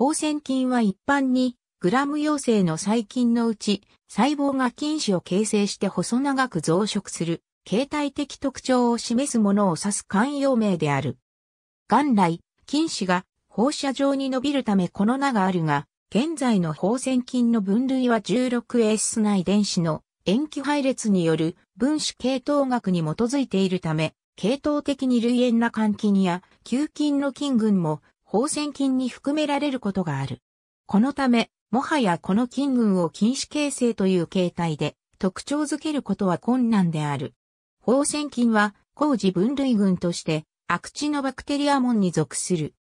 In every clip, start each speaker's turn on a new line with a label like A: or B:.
A: 放線菌は一般にグラム陽性の細菌のうち細胞が菌糸を形成して細長く増殖する形態的特徴を示すものを指す慣用名である。元来、菌糸が放射状に伸びるためこの名があるが、現在の放線菌の分類は 16S 内電子の塩基配列による分子系統学に基づいているため、系統的に類縁な肝菌や球菌の菌群も放線菌に含められることがある。このため、もはやこの菌群を菌糸形成という形態で特徴づけることは困難である。放線菌は、工事分類群として、クチのバクテリア門に属する。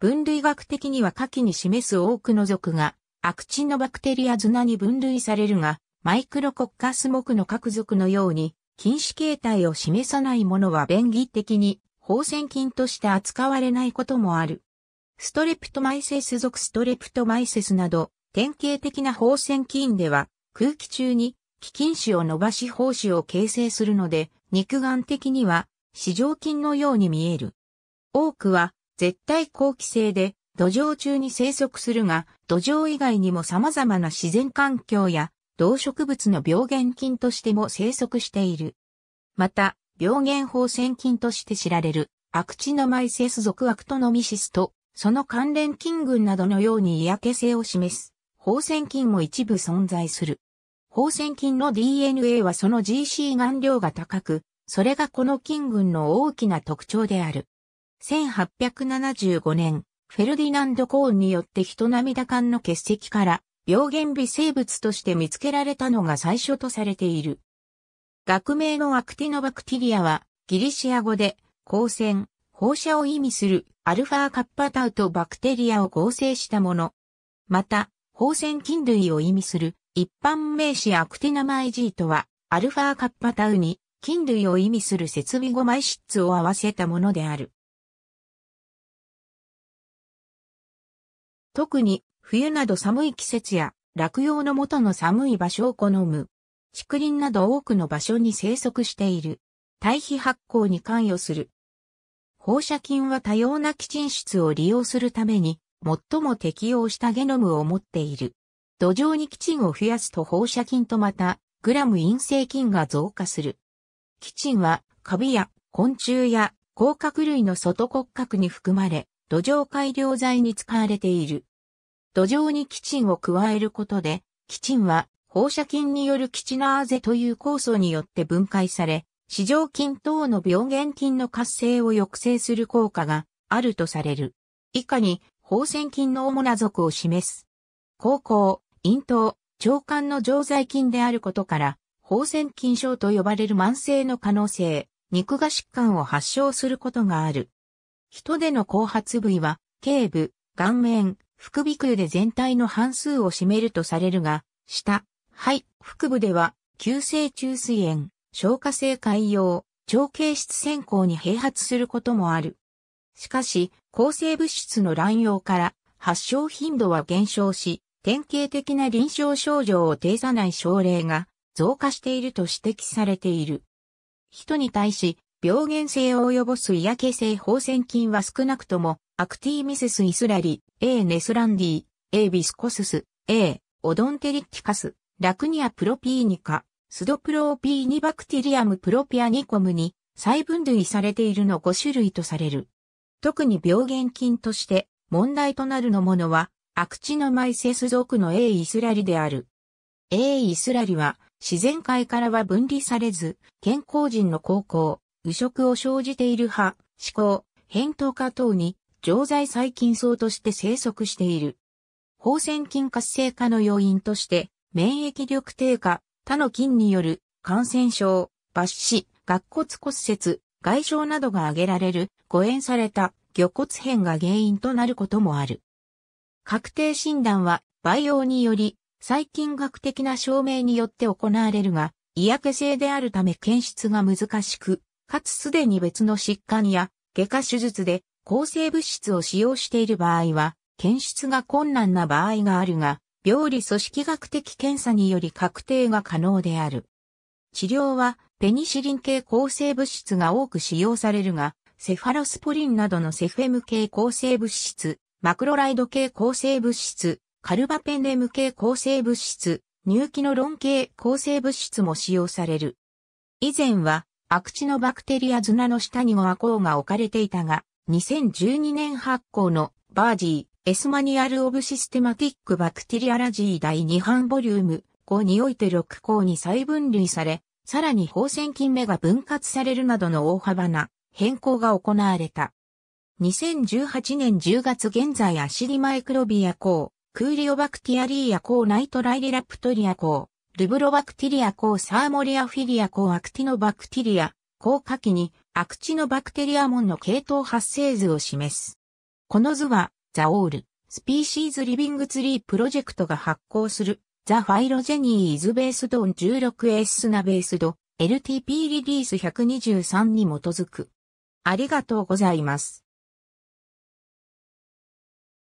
A: 分類学的には下記に示す多くの属が、クチのバクテリアナに分類されるが、マイクロコッカス目の各属のように、菌糸形態を示さないものは便宜的に、放線菌として扱われないこともある。ストレプトマイセス属ストレプトマイセスなど、典型的な放線菌では、空気中に気菌子を伸ばし胞子を形成するので、肉眼的には、市場菌のように見える。多くは、絶対好気性で、土壌中に生息するが、土壌以外にも様々な自然環境や、動植物の病原菌としても生息している。また、病原放線菌として知られる、アクチノマイセス属アクトノミシスとその関連金群などのように嫌気性を示す、放線菌も一部存在する。放線菌の DNA はその GC 顔量が高く、それがこの金群の大きな特徴である。1875年、フェルディナンド・コーンによって人涙管の結石から病原微生物として見つけられたのが最初とされている。学名のアクティノバクティリアはギリシア語で光線、放射を意味するアルファカッパタウとバクテリアを合成したもの。また、放線菌類を意味する一般名詞アクティナマイジーとは、アルファカッパタウに菌類を意味する設備語マイシッツを合わせたものである。特に冬など寒い季節や落葉の元の寒い場所を好む。竹林など多くの場所に生息している。堆肥発酵に関与する。放射菌は多様な基沈質を利用するために、最も適応したゲノムを持っている。土壌に基沈を増やすと放射菌とまた、グラム陰性菌が増加する。基沈は、カビや昆虫や甲殻類の外骨格に含まれ、土壌改良剤に使われている。土壌に基沈を加えることで、基沈は放射菌によるキチナーゼという酵素によって分解され、市場菌等の病原菌の活性を抑制する効果があるとされる。以下に、放線菌の主な属を示す。高校、咽頭、腸管の常在菌であることから、放線菌症と呼ばれる慢性の可能性、肉が疾患を発症することがある。人での後発部位は、頸部、顔面、副鼻腔で全体の半数を占めるとされるが、下、肺、腹部では、急性虫垂炎、消化性海洋、腸形質線香に併発することもある。しかし、抗生物質の乱用から発症頻度は減少し、典型的な臨床症状を呈さない症例が増加していると指摘されている。人に対し、病原性を及ぼす嫌気性放線菌は少なくとも、アクティミセスイスラリ、A ネスランディ、A ビスコスス、A オドンテリッティカス、ラクニアプロピーニカ、スドプローピーニバクティリアムプロピアニコムに再分類されているの5種類とされる。特に病原菌として問題となるのものは、アクチノマイセス属の A イスラリである。A イスラリは自然界からは分離されず、健康人の高校、右食を生じている派、思考、扁桃化等に常在細菌層として生息している。放線菌活性化の要因として、免疫力低下、他の菌による感染症、抜死、顎骨骨折、外傷などが挙げられる誤嚥された魚骨片が原因となることもある。確定診断は培養により細菌学的な証明によって行われるが、嫌気性であるため検出が難しく、かつすでに別の疾患や外科手術で抗生物質を使用している場合は、検出が困難な場合があるが、病理組織学的検査により確定が可能である。治療はペニシリン系抗生物質が多く使用されるが、セファロスポリンなどのセフェム系抗生物質、マクロライド系抗生物質、カルバペンデム系抗生物質、乳ノのン系抗生物質も使用される。以前は、アクチノバクテリアズナの下にゴアコウが置かれていたが、2012年発行のバージエスマニアル・オブ・システマティック・バクティリアラジー第2版ボリューム5において6項に再分類され、さらに放線菌目が分割されるなどの大幅な変更が行われた。2018年10月現在アシリマイクロビア項、クーリオバクティアリーア項ナイトライリラプトリア項、ルブロバクティリア項サーモリアフィリア項アクティノバクティリア、項下記にアクチノバクテリアモンの系統発生図を示す。この図はザオール、スピーシーズリビングツリープロジェクトが発行する、ザファイロジェニーイズベースドン 16S ナベースド、LTP リリース123に基づく。ありがとうございます。